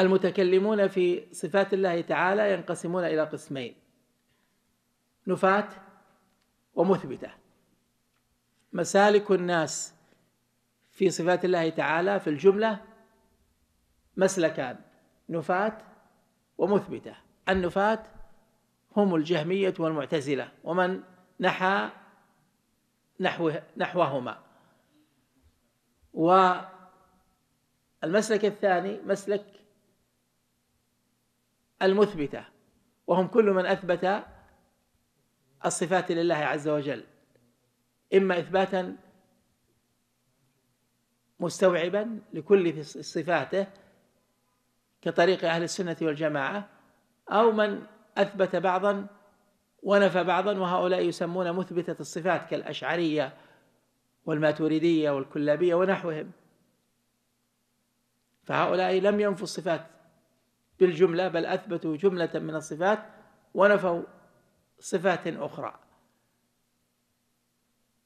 المتكلمون في صفات الله تعالى ينقسمون إلى قسمين نفاة ومثبتة مسالك الناس في صفات الله تعالى في الجملة مسلكان نفاة ومثبتة النفاة هم الجهمية والمعتزلة ومن نحى نحو نحوهما والمسلك الثاني مسلك المثبتة وهم كل من أثبت الصفات لله عز وجل إما إثباتا مستوعبا لكل صفاته كطريق أهل السنة والجماعة أو من أثبت بعضا ونفى بعضا وهؤلاء يسمون مثبتة الصفات كالأشعرية والماتوريدية والكلابية ونحوهم فهؤلاء لم ينفوا الصفات بالجملة بل أثبتوا جملة من الصفات ونفوا صفات أخرى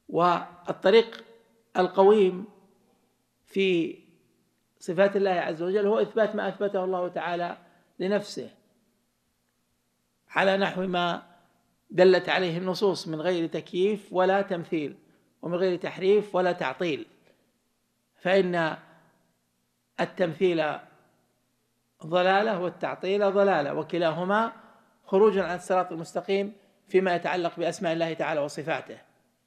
والطريق القويم في صفات الله عز وجل هو إثبات ما أثبته الله تعالى لنفسه على نحو ما دلت عليه النصوص من غير تكييف ولا تمثيل ومن غير تحريف ولا تعطيل فإن التمثيل ضلالة والتعطيل ضلالة وكلاهما خروج عن الصراط المستقيم فيما يتعلق بأسماء الله تعالى وصفاته